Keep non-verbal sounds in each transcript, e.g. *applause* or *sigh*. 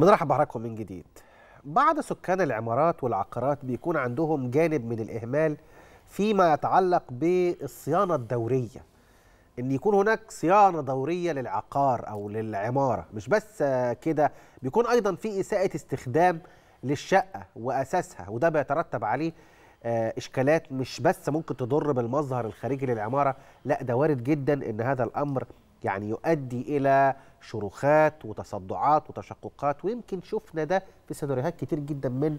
بنرحب بحضراتكم من جديد بعض سكان العمارات والعقارات بيكون عندهم جانب من الإهمال فيما يتعلق بالصيانة الدورية ان يكون هناك صيانه دوريه للعقار او للعماره مش بس كده بيكون ايضا في اساءه استخدام للشقه واساسها وده بيترتب عليه آه، اشكالات مش بس ممكن تضر بالمظهر الخارجي للعماره لا ده وارد جدا ان هذا الامر يعني يؤدي إلى شروخات وتصدعات وتشققات ويمكن شفنا ده في سيناريوهات كتير جدا من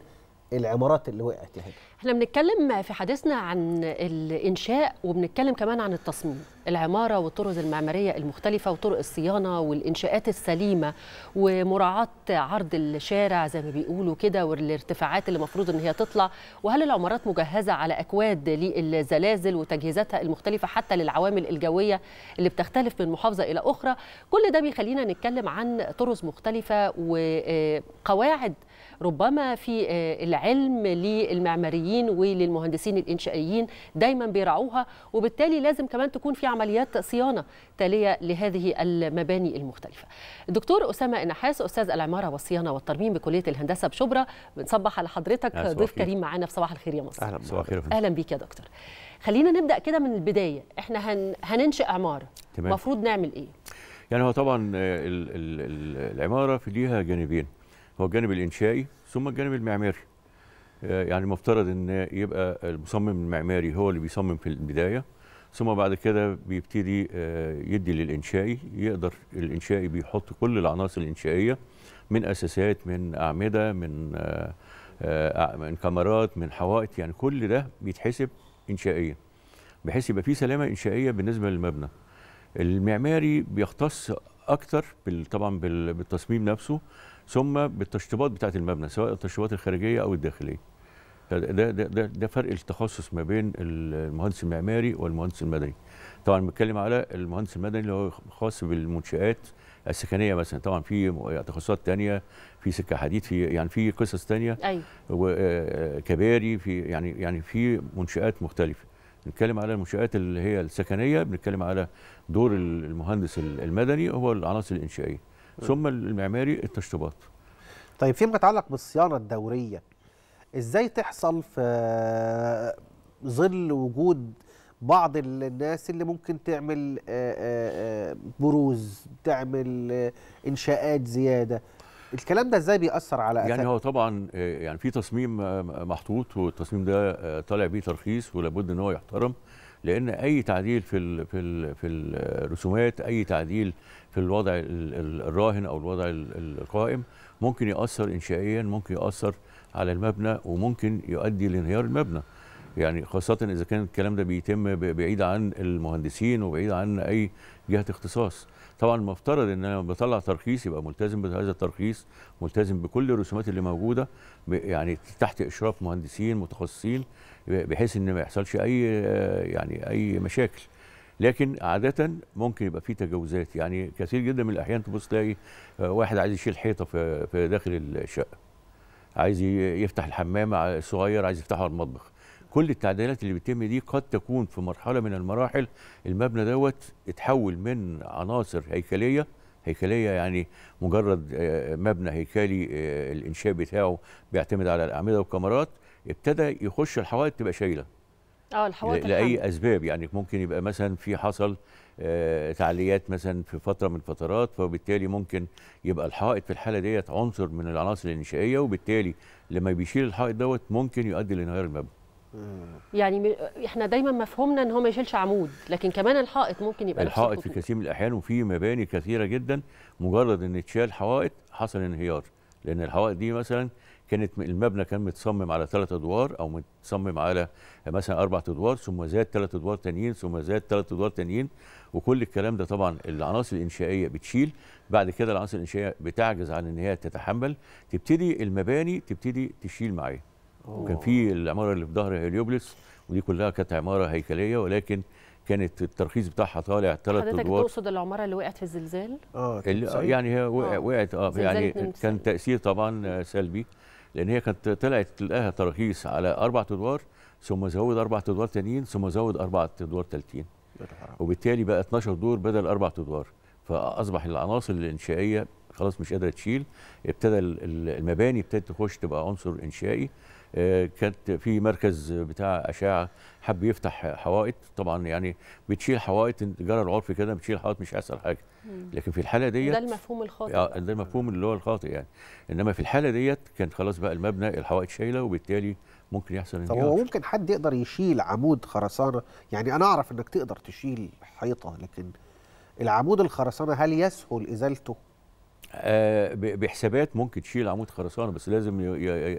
العمارات اللي وقعت يا احنا بنتكلم في حديثنا عن الانشاء وبنتكلم كمان عن التصميم العماره والطرز المعماريه المختلفه وطرق الصيانه والانشاءات السليمه ومراعاه عرض الشارع زي ما بيقولوا كده والارتفاعات اللي المفروض ان هي تطلع وهل العمارات مجهزه على اكواد للزلازل وتجهيزاتها المختلفه حتى للعوامل الجويه اللي بتختلف من محافظه الى اخرى كل ده بيخلينا نتكلم عن طرز مختلفه وقواعد ربما في آه، العلم للمعماريين وللمهندسين الانشائيين دايما بيراعوها وبالتالي لازم كمان تكون في عمليات صيانه تاليه لهذه المباني المختلفه. دكتور اسامه النحاس استاذ العماره والصيانه والترميم بكليه الهندسه بشبرا بنصبح على حضرتك ضيف كريم معانا في صباح الخير يا مصر. اهلا صباح الخير اهلا بيك يا دكتور. خلينا نبدا كده من البدايه احنا هن... هننشئ عماره المفروض نعمل ايه؟ يعني هو طبعا آه، العماره في ليها جانبين هو الجانب الانشائي ثم الجانب المعماري آه، يعني المفترض ان يبقى المصمم المعماري هو اللي بيصمم في البدايه ثم بعد كده بيبتدي آه، يدي للانشائي يقدر الانشائي بيحط كل العناصر الانشائيه من اساسات من اعمده من آه، من كاميرات من حوائط يعني كل ده بيتحسب انشائيا بحيث يبقى في سلامه انشائيه بالنسبه للمبنى المعماري بيختص اكتر طبعا بالتصميم نفسه ثم بالتشطيبات بتاعه المبنى سواء التشطيبات الخارجيه او الداخليه ده ده ده, ده فرق التخصص ما بين المهندس المعماري والمهندس المدني طبعا بنتكلم على المهندس المدني اللي هو خاص بالمنشآت السكنيه مثلا طبعا في تخصصات ثانيه في سكه حديد في يعني في قصص ثانيه ايوه وكباري آه، في يعني يعني في منشآت مختلفه بنتكلم على المنشآت اللي هي السكنيه بنتكلم على دور المهندس المدني هو العناصر الانشائيه ثم المعماري التشطيبات طيب فيما يتعلق بالصيانه الدوريه ازاي تحصل في ظل وجود بعض الناس اللي ممكن تعمل آه، آه، آه، بروز تعمل انشاءات زياده الكلام ده ازاي بيأثر على يعني هو طبعا يعني في تصميم محطوط والتصميم ده طالع بيه ترخيص ولابد ان هو يحترم لان اي تعديل في الـ في الـ في الرسومات اي تعديل في الوضع الراهن او الوضع القائم ممكن ياثر انشائيا ممكن ياثر على المبنى وممكن يؤدي لانهيار المبنى يعني خاصه اذا كان الكلام ده بيتم بعيد عن المهندسين وبعيد عن اي جهه اختصاص طبعا المفترض ان انا لما بطلع ترخيص يبقى ملتزم بهذا الترخيص ملتزم بكل الرسومات اللي موجوده يعني تحت اشراف مهندسين متخصصين بحيث ان ما يحصلش اي يعني اي مشاكل لكن عادة ممكن يبقى في تجاوزات يعني كثير جدا من الأحيان تبص تلاقي آه، واحد عايز يشيل حيطة في داخل الشقة عايز يفتح الحمام الصغير عايز يفتحه على المطبخ كل التعديلات اللي بتتم دي قد تكون في مرحله من المراحل المبنى دوت اتحول من عناصر هيكليه هيكليه يعني مجرد آه، مبنى هيكلي آه، الانشاء بتاعه بيعتمد على الاعمده والكاميرات ابتدى يخش الحوائط تبقى شايله اه الحوائط لاي الحمد. اسباب يعني ممكن يبقى مثلا في حصل آه، تعليات مثلا في فتره من الفترات فبالتالي ممكن يبقى الحائط في الحاله ديت عنصر من العناصر الانشائيه وبالتالي لما بيشيل الحائط دوت ممكن يؤدي لانهيار المبنى يعني احنا دايما مفهومنا ان هو ما يشيلش عمود لكن كمان الحائط ممكن يبقى الحائط في كثير من الاحيان وفي مباني كثيره جدا مجرد ان تشال حوائط حصل انهيار لان الحوائط دي مثلا كانت المبنى كان متصمم على ثلاث ادوار او متصمم على مثلا اربع ادوار ثم زاد ثلاث ادوار تانيين ثم زاد ثلاث ادوار تانيين وكل الكلام ده طبعا العناصر الانشائيه بتشيل بعد كده العناصر الانشائيه بتعجز عن ان هي تتحمل تبتدي المباني تبتدي تشيل معايا وكان في العماره اللي في ظهر هليوبلس ودي كلها كانت عماره هيكليه ولكن كانت الترخيص بتاعها طالع ثلاث ادوار حضرتك تقصد العماره اللي وقعت في الزلزال؟ اه, آه، إيه؟ يعني هي آه، وقعت اه يعني كان تاثير طبعا سلبي لان هي كانت طلعت لها تراخيص على اربع ادوار ثم زود اربع ادوار ثانيين ثم زود اربع ادوار ثالثين وبالتالي بقى 12 دور بدل اربع ادوار فاصبح العناصر الانشائيه خلاص مش قادره تشيل ابتدى المباني ابتدت تخش تبقى عنصر انشائي آه، كانت في مركز بتاع اشعه حب يفتح حوائط طبعا يعني بتشيل حوائط جرى العرفي كده بتشيل حوائط مش اسهل حاجه لكن في الحاله ديت ده المفهوم الخاطئ آه، ده المفهوم اللي هو الخاطئ يعني انما في الحاله ديت كان خلاص بقى المبنى الحوائط شايله وبالتالي ممكن يحصل طب هو ممكن حد يقدر يشيل عمود خرسانه يعني انا اعرف انك تقدر تشيل حيطه لكن العمود الخرسانه هل يسهل ازالته آه، بحسابات ممكن تشيل عمود خرسانه بس لازم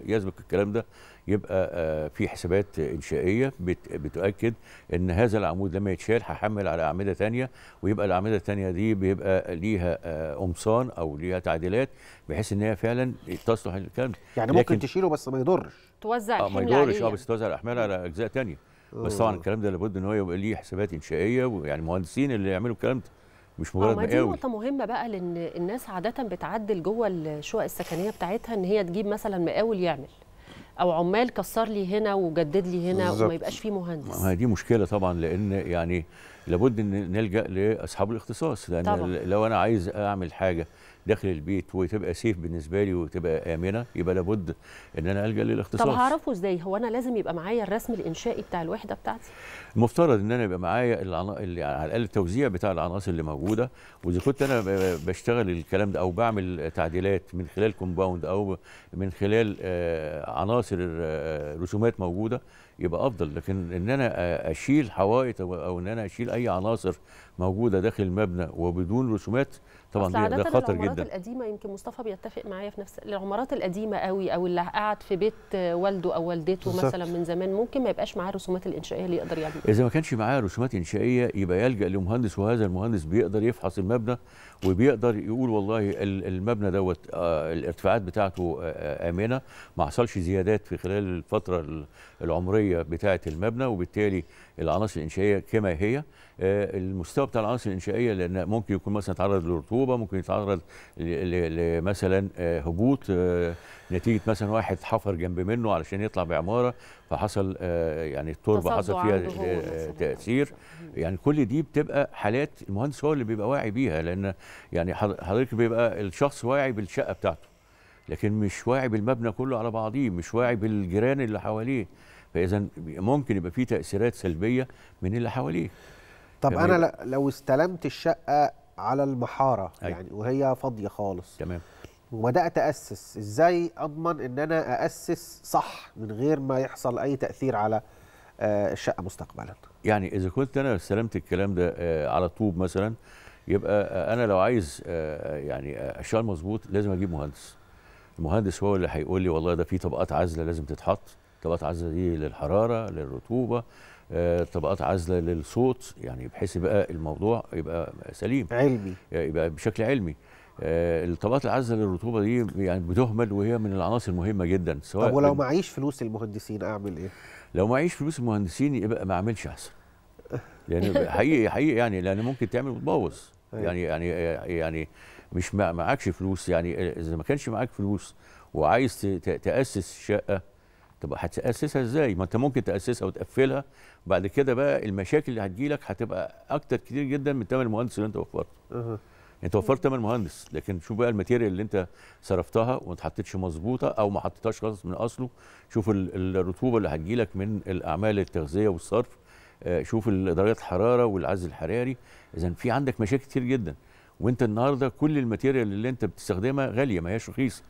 يسبق الكلام ده يبقى آه، في حسابات انشائيه بتؤكد ان هذا العمود لما يتشال هحمل على اعمده ثانيه ويبقى الاعمده الثانيه دي بيبقى ليها آه، قمصان او ليها تعديلات بحيث ان هي فعلا تصلح للكلام يعني ممكن تشيله بس ما يضرش توزع آه ما يضرش اه بس توزع الاحمال على اجزاء ثانيه بس طبعا الكلام ده لابد ان هو يبقى ليه حسابات انشائيه ويعني مهندسين اللي يعملوا الكلام ده مش اه، مجرد مقاول دي نقطه مهمه بقى لان الناس عاده بتعدل جوه الشقق السكنيه بتاعتها ان هي تجيب مثلا مقاول يعمل او عمال كسر لي هنا وجدد لي هنا بالزبط. وما يبقاش فيه مهندس ما هي دي مشكله طبعا لان يعني لابد ان نلجا لاصحاب الاختصاص لان طبعا. لو انا عايز اعمل حاجه داخل البيت وتبقى سيف بالنسبه لي وتبقى امنه يبقى لابد ان انا الجا للاختصاص طب هعرفه ازاي هو انا لازم يبقى معايا الرسم الانشائي بتاع الوحده بتاعتي المفترض ان انا يبقى معايا العنا... اللي على الاقل التوزيع بتاع العناصر اللي موجوده واذا كنت انا بشتغل الكلام ده او بعمل تعديلات من خلال كومباوند او من خلال آه، عناصر آه، رسومات موجوده يبقى افضل لكن ان انا اشيل حوائط او ان انا اشيل اي عناصر موجوده داخل المبنى وبدون رسومات طبعا ده, ده خطر جدا العمارات القديمه يمكن مصطفى بيتفق معايا في نفس العمارات القديمه قوي او اللي قعد في بيت والده او والدته بالزبط. مثلا من زمان ممكن ما يبقاش معاه الرسومات الانشائيه اللي يقدر يعملها اذا ما كانش معاه رسومات انشائيه يبقى يلجا لمهندس وهذا المهندس بيقدر يفحص المبنى وبيقدر يقول والله المبنى دوت آه، الارتفاعات بتاعته آه، آه، امنه ما حصلش زيادات في خلال الفتره العمريه بتاعه المبنى وبالتالي العناصر الانشائيه كما هي المستوى بتاع العناصر الانشائيه لان ممكن يكون مثلا يتعرض لرطوبه ممكن يتعرض لمثلا هبوط نتيجه مثلا واحد حفر جنب منه علشان يطلع بعماره فحصل آه، يعني التربه حصل فيها آه، تاثير يعني كل دي بتبقى حالات المهندس هو اللي بيبقى واعي بيها لان يعني حضرتك بيبقى الشخص واعي بالشقه بتاعته لكن مش واعي بالمبنى كله على بعضيه مش واعي بالجيران اللي حواليه فاذا ممكن يبقى في تاثيرات سلبيه من اللي حواليه طب انا لو استلمت الشقه على المحاره أي. أيوة. يعني وهي فاضيه خالص تمام وبدات اسس ازاي اضمن ان انا اسس صح من غير ما يحصل اي تاثير على آه، الشقه مستقبلا يعني اذا كنت انا استلمت الكلام ده آه، على طوب مثلا يبقى آه، انا لو عايز يعني اشغل مظبوط لازم اجيب مهندس المهندس هو اللي هيقول لي والله ده في طبقات عازله لازم تتحط طبقات عازله دي للحراره للرطوبه طبقات عازله للصوت يعني بحيث يبقى الموضوع يبقى سليم علمي يبقى بشكل علمي آه، الطبقات العازله للرطوبه دي يعني بتهمل وهي من العناصر المهمه جدا سواء طب ولو معيش فلوس المهندسين اعمل ايه؟ لو معيش فلوس المهندسين يبقى ما اعملش احسن يعني *laughs* حقيقي حقيقي يعني لان ممكن تعمل وتبوظ أيوة. يعني يعني يعني مش معكش فلوس يعني اذا ما كانش معاك فلوس وعايز تاسس شقه طب هتاسسها ازاي؟ ما انت ممكن تاسسها وتقفلها وبعد كده بقى المشاكل اللي هتجيلك هتبقى اكتر كتير جدا من ثمن المهندس اللي انت وفرته. انت وفرت ثمن مهندس لكن شوف بقى الماتيريال اللي انت صرفتها وما اتحطتش مظبوطه او ما حطيتهاش خالص من اصله شوف الرطوبه اللي هتجي لك من الاعمال التغذيه والصرف آه، شوف درجات الحراره والعزل الحراري اذا في عندك مشاكل كتير جدا وانت النهارده كل الماتيريال اللي انت بتستخدمها غاليه ما هياش رخيصه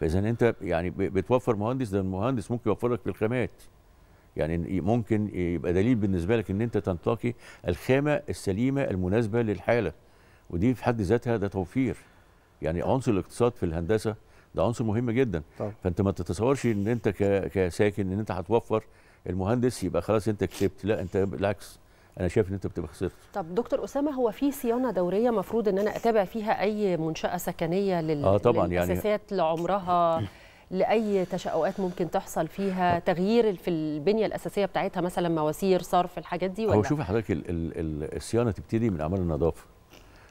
فاذا انت يعني بتوفر مهندس ده المهندس ممكن يوفر لك بالخامات يعني ممكن يبقى دليل بالنسبه لك ان انت تنتقي الخامه السليمه المناسبه للحاله ودي في حد ذاتها ده توفير يعني عنصر الاقتصاد في الهندسه ده عنصر مهم جدا طبعا. فانت ما تتصورش ان انت كساكن ان انت هتوفر المهندس يبقى خلاص انت كسبت لا انت بالعكس انا شايف ان انت بتبقى خسرت طب دكتور اسامه هو في صيانه دوريه مفروض ان انا اتابع فيها اي منشاه سكنيه لل... آه طبعا يعني للاساسات يعني... لعمرها لاي تشققات ممكن تحصل فيها تغيير في البنيه الاساسيه بتاعتها مثلا مواسير صرف الحاجات دي ولا هو شوف حضرتك الصيانه تبتدي من اعمال النظافه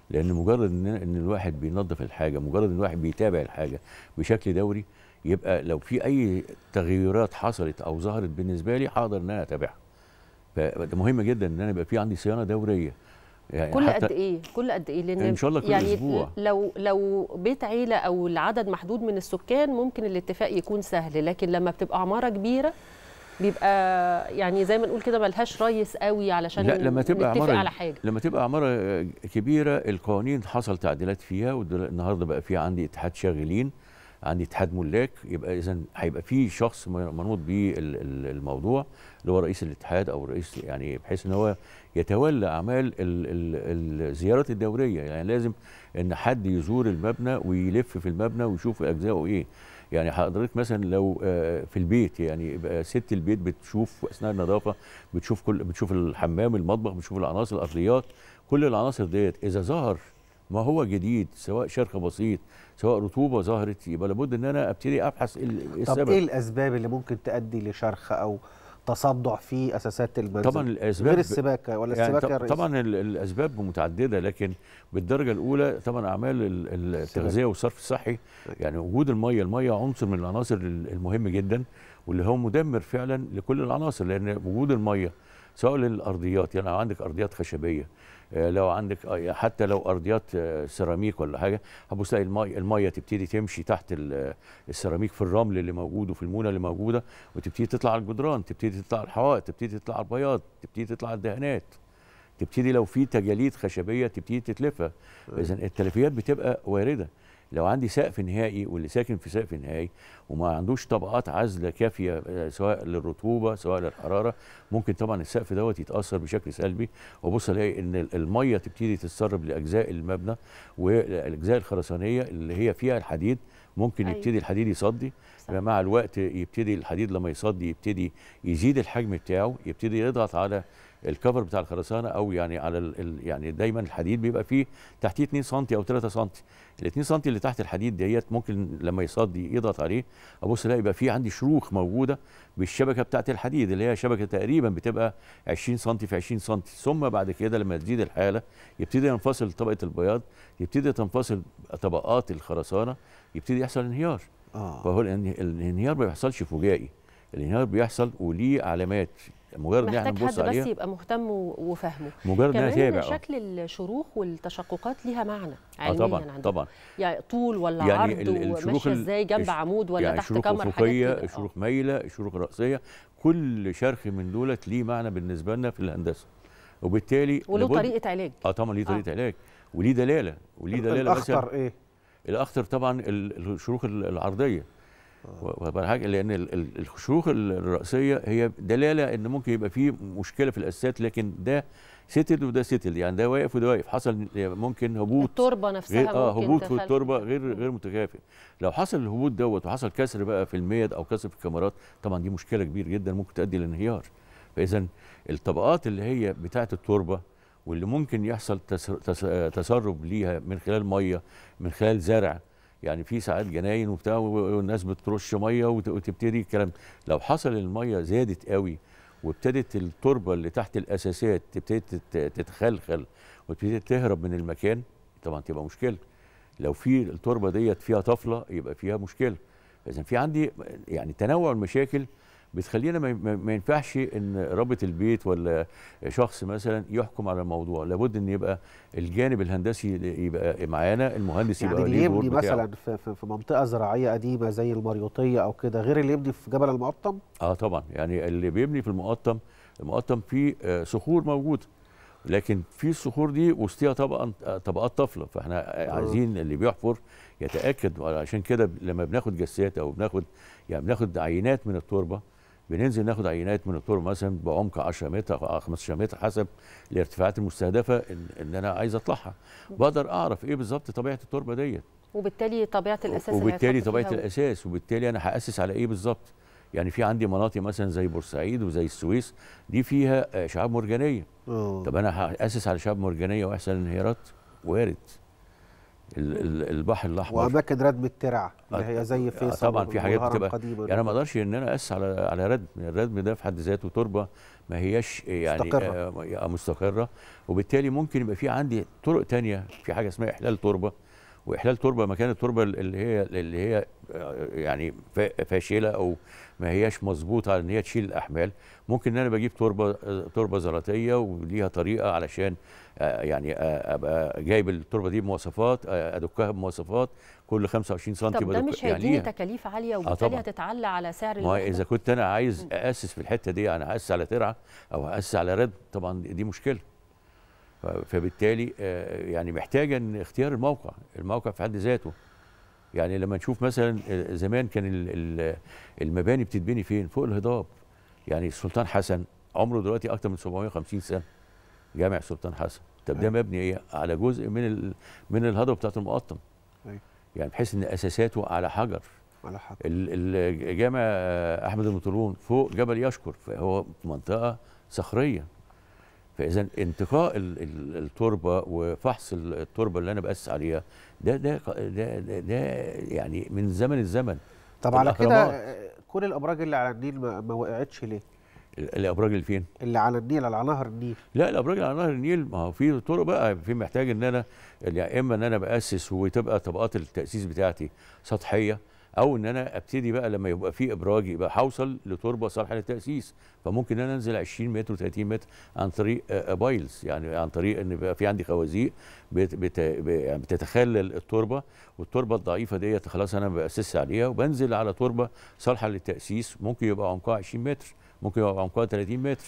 لان مجرد ان, إن الواحد بينظف الحاجه مجرد ان الواحد بيتابع الحاجه بشكل دوري يبقى لو في اي تغيرات حصلت او ظهرت بالنسبه لي حاضر ان انا اتابعها فده مهم جدا ان انا يبقى في عندي صيانه دوريه يعني كل قد ايه كل قد ايه لان ان شاء الله كل يعني اسبوع لو لو بيت عيله او العدد محدود من السكان ممكن الاتفاق يكون سهل لكن لما بتبقى عماره كبيره بيبقى يعني زي ما نقول كده ملهاش ريس قوي علشان لا لما تبقى عمارة على حاجه لما تبقى عماره كبيره القوانين حصل تعديلات فيها والنهارده بقى فيها عندي اتحاد شاغلين عندي اتحاد ملاك يبقى اذا هيبقى في شخص منوط بالموضوع الموضوع اللي هو رئيس الاتحاد او رئيس يعني بحيث ان هو يتولى اعمال الزيارات الدوريه يعني لازم ان حد يزور المبنى ويلف في المبنى ويشوف اجزائه ايه يعني حضرتك مثلا لو آه، في البيت يعني ست البيت بتشوف اثناء النظافه بتشوف كل بتشوف الحمام المطبخ بتشوف العناصر الارضيات كل العناصر ديت اذا ظهر ما هو جديد سواء شرخ بسيط سواء رطوبه ظهرت يبقى لابد ان انا ابتدي ابحث السبب طب ايه الاسباب اللي ممكن تؤدي لشرخ او تصدع في اساسات المنزل طبعا الاسباب غير السباكه ولا يعني السباكه الرئيسيه طبعا الاسباب متعدده لكن بالدرجه الاولى طبعا اعمال التغذيه والصرف الصحي يعني وجود الميه الميه عنصر من العناصر المهم جدا واللي هو مدمر فعلا لكل العناصر لان وجود الميه سواء للارضيات يعني عندك ارضيات خشبيه آه، لو عندك آه، يعني حتى لو ارضيات آه، سيراميك ولا حاجه هتبص تلاقي الميه الميه تبتدي تمشي تحت السيراميك في الرمل اللي موجود وفي المونه اللي موجوده وتبتدي تطلع على الجدران تبتدي تطلع على الحوائط تبتدي تطلع على البياض تبتدي تطلع على الدهانات تبتدي لو في تجاليد خشبيه تبتدي تتلفها أيوة. اذا التلفيات بتبقى وارده لو عندي سقف نهائي واللي ساكن في سقف نهائي وما عندوش طبقات عزله كافيه آه، سواء للرطوبه سواء للحراره ممكن طبعا السقف دوت يتاثر بشكل سلبي وبص الاقي ان الميه تبتدي تتسرب لاجزاء المبنى والاجزاء الخرسانيه اللي هي فيها الحديد ممكن أيوة. يبتدي الحديد يصدي صح. مع الوقت يبتدي الحديد لما يصدي يبتدي يزيد الحجم بتاعه يبتدي يضغط على الكفر بتاع الخرسانه او يعني على ال يعني دايما الحديد بيبقى فيه تحتيه 2 سم او 3 سم ال 2 سم اللي تحت الحديد ديت ممكن لما يصاد يضغط عليه ابص الاقي يبقى فيه عندي شروخ موجوده بالشبكه بتاعه الحديد اللي هي شبكه تقريبا بتبقى 20 سم في 20 سم ثم بعد كده لما تزيد الحاله يبتدي ينفصل طبقه البياض يبتدي تنفصل طبقات الخرسانه يبتدي يحصل انهيار آه. فهو الانهيار ما بيحصلش فجائي الانهيار بيحصل وليه علامات مجرد ان احنا نبص عليها بس يبقى مهتم وفاهمه مجرد ان انا شكل الشروخ والتشققات ليها معنى آه، علميا آه طبعا عندنا. طبعا يعني طول ولا يعني عرض وماشيه ازاي جنب عمود ولا يعني تحت كمر حاجات شروخ مايله شروخ راسيه كل شرخ من دولت ليه معنى بالنسبه لنا في الهندسه وبالتالي وله طريقه علاج اه طبعا ليه آه. طريقه آه. علاج وليه دلاله وليه دلاله يعني الاخطر ايه الاخطر طبعا الشروخ العرضيه حاجه لان الشروخ الراسيه هي دلاله ان ممكن يبقى في مشكله في الاساسات لكن ده ستل وده ستل يعني ده واقف وده واقف حصل يعني ممكن هبوط التربه نفسها غير اه هبوط في التربه غير غير متكافئ لو حصل الهبوط دوت وحصل كسر بقى في الميد او كسر في الكاميرات طبعا دي مشكله كبيره جدا ممكن تؤدي لانهيار فاذا الطبقات اللي هي بتاعه التربه واللي ممكن يحصل آه، تسرب ليها من خلال ميه من خلال زرع يعني في ساعات جناين وبتاع والناس بترش ميه وتبتدي الكلام لو حصل الميه زادت قوي وابتدت التربه اللي تحت الاساسات تبتدي تتخلخل وتبتدي تهرب من المكان طبعا تبقى مشكله لو في التربه ديت فيها طفله يبقى فيها مشكله اذا في عندي يعني تنوع المشاكل بتخلينا ما ينفعش ان رابط البيت ولا شخص مثلا يحكم على الموضوع لابد ان يبقى الجانب الهندسي يبقى معانا المهندس يعني يبقى اللي يبني مثلا في, في منطقه زراعيه قديمه زي المريوطيه او كده غير اللي يبني في جبل المقطم اه طبعا يعني اللي بيبني في المقطم المقطم فيه آه، صخور موجوده لكن في الصخور دي وسطيها طبقا آه، طبقات طفله فاحنا عايزين آه. اللي بيحفر يتاكد عشان كده لما بناخد جسات او بناخد يعني بناخد عينات من التربه بننزل ناخد عينات من الطرق مثلا بعمق 10 متر او 15 متر حسب الارتفاعات المستهدفه ان انا عايز اطلعها بقدر اعرف ايه بالظبط طبيعه التربه ديت وبالتالي طبيعه الاساس وبالتالي طبيعه الاساس وبالتالي انا هاسس على ايه بالظبط يعني في عندي مناطق مثلا زي بورسعيد وزي السويس دي فيها آه، شعاب مرجانيه أوه. طب انا هاسس على شعاب مرجانيه واحسن انهيارات وارد البحر الاحمر واماكن ردم الترع اللي هي زي آه، فيصل طبعا في حاجات بتبقى يعني ما اقدرش ان انا اقيس على على ردم الردم ده في حد ذاته تربه ما هياش يعني مستقره آه، مستقره وبالتالي ممكن يبقى في عندي طرق تانية في حاجه اسمها احلال تربه واحلال تربه مكان التربه اللي هي اللي هي آه، يعني فاشله او ما هياش مظبوطه على ان هي تشيل الاحمال ممكن ان انا بجيب تربه آه، تربه زراتيه وليها طريقه علشان آه، يعني ابقى جايب التربه دي بمواصفات ادكها بمواصفات كل 25 سم طب ده مش يعني هيديني يعني تكاليف عاليه وبالتالي هتتعلى على سعر ما اذا كنت انا عايز اسس في الحته دي يعني انا اسس على ترعه او اسس على رد طبعا دي مشكله فبالتالي آه، يعني محتاجه اختيار الموقع الموقع في حد ذاته يعني لما نشوف مثلا آه، زمان كان المباني بتتبني فين فوق الهضاب يعني السلطان حسن عمره دلوقتي اكتر من 750 سنه جامع السلطان حسن طب ده أيوة. مبني ايه على جزء من من الهضبه بتاعت المقطم أيوة. يعني بحيث ان اساساته على حجر على حجر الجامع احمد المطرون فوق جبل يشكر فهو منطقه صخريه فاذا انتقاء التربه وفحص التربه اللي انا باسس عليها ده ده ده, ده, ده يعني من زمن الزمن طب على كده كل الابراج اللي على النيل ما, ما وقعتش ليه؟ الابراج اللي فين؟ اللي على النيل على نهر النيل لا الابراج اللي على نهر النيل ما هو في طرق بقى في محتاج ان انا يعني يا يعني اما ان انا باسس وتبقى طبقات التاسيس بتاعتي سطحيه او ان انا ابتدي بقى لما يبقى في ابراج يبقى هوصل لتربه صالحه للتاسيس فممكن انا انزل 20 متر و30 متر عن طريق آه، آه، بايلز يعني عن طريق ان بقى في عندي خوازيق يعني بتتخلل التربه والتربه الضعيفه ديت خلاص انا باسس عليها وبنزل على تربه صالحه للتاسيس ممكن يبقى عمقها 20 متر ممكن يبقى عمقها 30 متر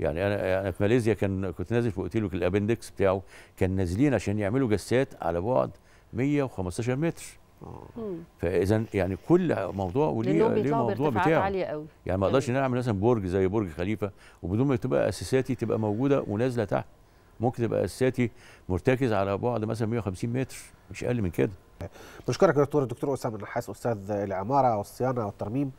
يعني انا انا في ماليزيا كان كنت نازل في اوتيلو الابندكس بتاعه كان نازلين عشان يعملوا جسات على بعد 115 متر آه. فاذا يعني كل موضوع وليه ليه موضوع بتاعه عالية قوي. يعني ما اقدرش يعني ان انا اعمل مثلا برج زي برج خليفه وبدون ما تبقى اساساتي تبقى موجوده ونازله تحت ممكن تبقى اساساتي مرتكز على بعد مثلا 150 متر مش اقل من كده بشكرك يا دكتور الدكتور اسامه النحاس استاذ العماره والصيانه والترميم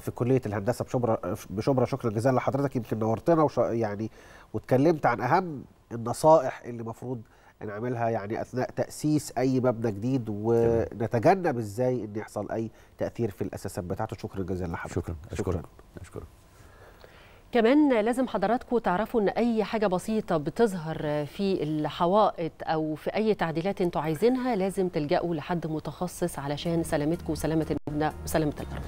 في كليه الهندسه بشبرا بشبرا شكرا جزيلا لحضرتك يمكن نورتنا وش يعني واتكلمت عن اهم النصائح اللي المفروض نعملها يعني اثناء تاسيس اي مبنى جديد ونتجنب ازاي ان يحصل اي تاثير في الاساسات بتاعته شكرا جزيلا لحضرتك شكرا اشكرك اشكرك كمان لازم حضراتكم تعرفوا ان اي حاجه بسيطه بتظهر في الحوائط او في اي تعديلات انتوا عايزينها لازم تلجأوا لحد متخصص علشان سلامتكم وسلامه المبنى وسلامه الارض